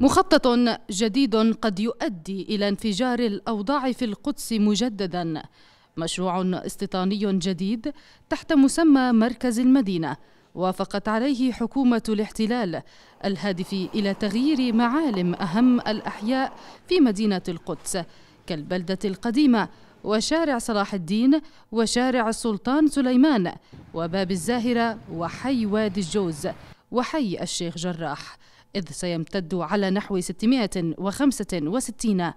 مخطط جديد قد يؤدي الى انفجار الاوضاع في القدس مجددا مشروع استيطاني جديد تحت مسمى مركز المدينه وافقت عليه حكومه الاحتلال الهادف الى تغيير معالم اهم الاحياء في مدينه القدس كالبلده القديمه وشارع صلاح الدين وشارع السلطان سليمان وباب الزاهره وحي وادي الجوز وحي الشيخ جراح إذ سيمتد على نحو 665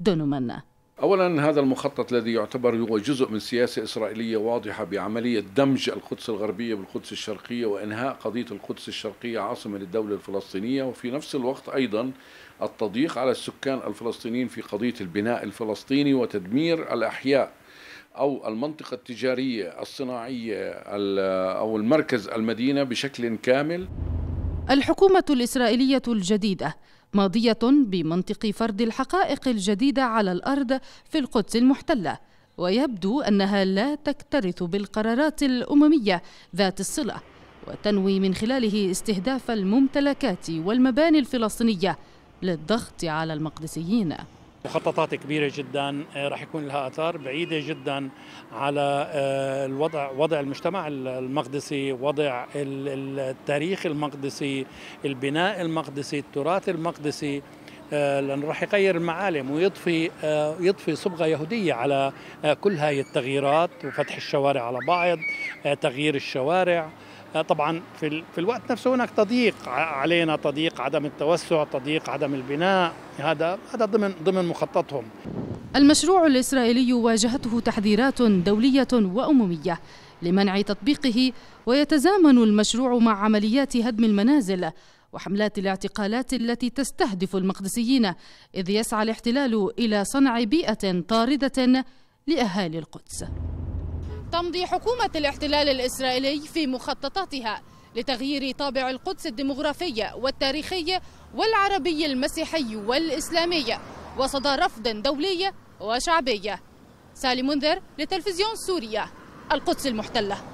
دونما أولا هذا المخطط الذي يعتبر هو جزء من سياسة إسرائيلية واضحة بعملية دمج القدس الغربية بالقدس الشرقية وإنهاء قضية القدس الشرقية عاصمة للدولة الفلسطينية وفي نفس الوقت أيضا التضييق على السكان الفلسطينيين في قضية البناء الفلسطيني وتدمير الأحياء أو المنطقة التجارية الصناعية أو المركز المدينة بشكل كامل الحكومة الإسرائيلية الجديدة ماضية بمنطق فرض الحقائق الجديدة على الأرض في القدس المحتلة ويبدو أنها لا تكترث بالقرارات الأممية ذات الصلة وتنوي من خلاله استهداف الممتلكات والمباني الفلسطينية للضغط على المقدسيين مخططات كبيره جدا آه، راح يكون لها اثار بعيده جدا على آه، الوضع وضع المجتمع المقدسي وضع التاريخ المقدسي البناء المقدسي التراث المقدسي آه، لانه راح يغير المعالم ويضفي يضفي صبغه يهوديه على كل هاي التغييرات وفتح الشوارع على بعض تغيير الشوارع آه، طبعا في, في الوقت نفسه هناك تضييق علينا تضييق عدم التوسع تضييق عدم البناء هذا هذا ضمن ضمن مخططهم المشروع الإسرائيلي واجهته تحذيرات دولية وأممية لمنع تطبيقه ويتزامن المشروع مع عمليات هدم المنازل وحملات الاعتقالات التي تستهدف المقدسيين إذ يسعى الاحتلال إلى صنع بيئة طاردة لأهالي القدس تمضي حكومة الاحتلال الإسرائيلي في مخططاتها لتغيير طابع القدس الديمغرافي والتاريخي والعربي المسيحي والإسلامي وصدى رفض دولي وشعبي سالي منذر لتلفزيون سوريا القدس المحتله